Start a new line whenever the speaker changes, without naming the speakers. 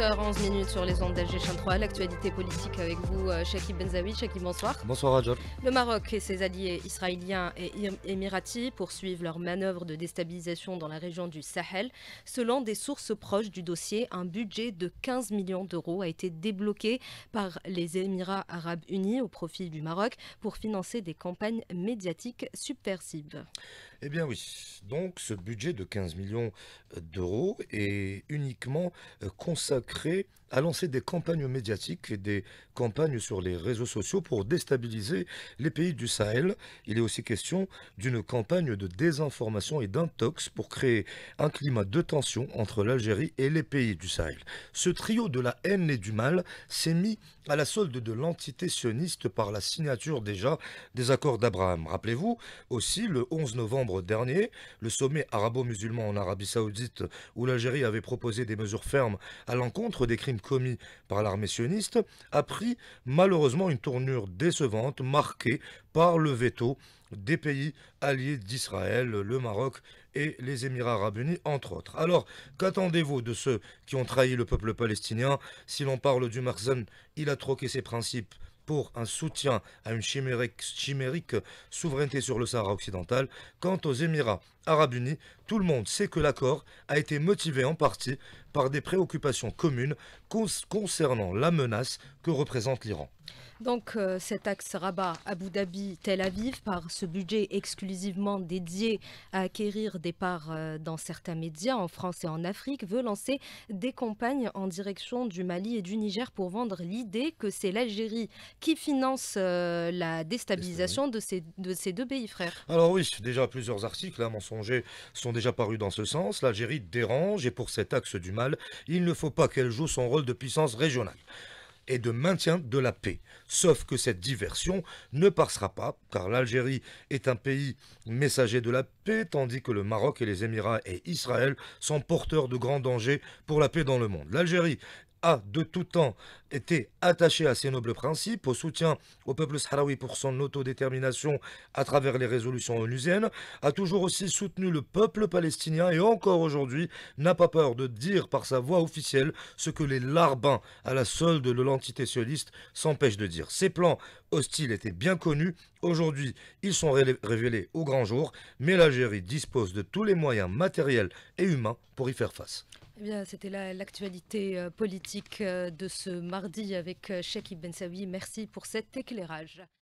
11 minutes sur les ondes Cham 3, l'actualité politique avec vous, euh, Shaky Benzawi. Shaky, bonsoir. Bonsoir, Roger. Le Maroc et ses alliés israéliens et émiratis poursuivent leur manœuvre de déstabilisation dans la région du Sahel. Selon des sources proches du dossier, un budget de 15 millions d'euros a été débloqué par les Émirats arabes unis au profit du Maroc pour financer des campagnes médiatiques subversives.
Eh bien oui, donc ce budget de 15 millions euh, d'euros est uniquement euh, consacré à lancer des campagnes médiatiques et des campagnes sur les réseaux sociaux pour déstabiliser les pays du Sahel. Il est aussi question d'une campagne de désinformation et d'intox pour créer un climat de tension entre l'Algérie et les pays du Sahel. Ce trio de la haine et du mal s'est mis à la solde de l'entité sioniste par la signature déjà des accords d'Abraham. Rappelez-vous aussi le 11 novembre dernier, le sommet arabo-musulman en Arabie saoudite où l'Algérie avait proposé des mesures fermes à l'encontre des crimes commis par l'armée sioniste a pris malheureusement une tournure décevante marquée par le veto des pays alliés d'Israël, le Maroc et les Émirats arabes unis, entre autres. Alors, qu'attendez-vous de ceux qui ont trahi le peuple palestinien Si l'on parle du Marzen, il a troqué ses principes pour un soutien à une chimérique, souveraineté sur le Sahara occidental. Quant aux Émirats Arabes Unis, tout le monde sait que l'accord a été motivé en partie par des préoccupations communes concernant la menace que représente l'Iran.
Donc euh, cet axe Rabat, Abu Dhabi, Tel Aviv, par ce budget exclusivement dédié à acquérir des parts euh, dans certains médias en France et en Afrique, veut lancer des campagnes en direction du Mali et du Niger pour vendre l'idée que c'est l'Algérie qui finance euh, la déstabilisation de ces, deux pays frères.
Alors oui, déjà plusieurs articles à hein, sont déjà parus dans ce sens, l'Algérie dérange et pour cet axe du mal, il ne faut pas qu'elle joue son rôle de puissance régionale et de maintien de la paix. Sauf que cette diversion ne passera pas, car l'Algérie est un pays messager de la paix, tandis que le Maroc et les Émirats et Israël sont porteurs de grands dangers pour la paix dans le monde. L'Algérie a de tout temps été attaché à ses nobles principes, au soutien au peuple sahraoui pour son autodétermination à travers les résolutions onusiennes, a toujours aussi soutenu le peuple palestinien et encore aujourd'hui n'a pas peur de dire par sa voix officielle ce que les larbins à la solde de l'entité sioniste s'empêchent de dire. ses plans hostiles étaient bien connus, aujourd'hui ils sont révélés au grand jour, mais l'Algérie dispose de tous les moyens matériels et humains pour y faire face.
Eh bien, c'était là l'actualité euh, politique euh, de ce mardi avec euh, Sheikh Ibn ben Saoui. Merci pour cet éclairage.